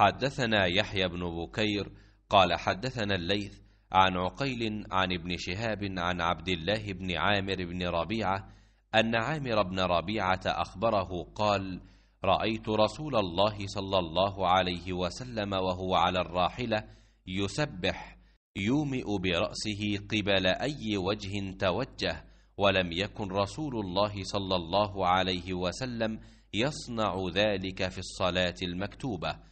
حدثنا يحيى بن بكير قال حدثنا الليث عن عقيل عن ابن شهاب عن عبد الله بن عامر بن ربيعة أن عامر بن ربيعة أخبره قال رأيت رسول الله صلى الله عليه وسلم وهو على الراحلة يسبح يومئ برأسه قبل أي وجه توجه ولم يكن رسول الله صلى الله عليه وسلم يصنع ذلك في الصلاة المكتوبة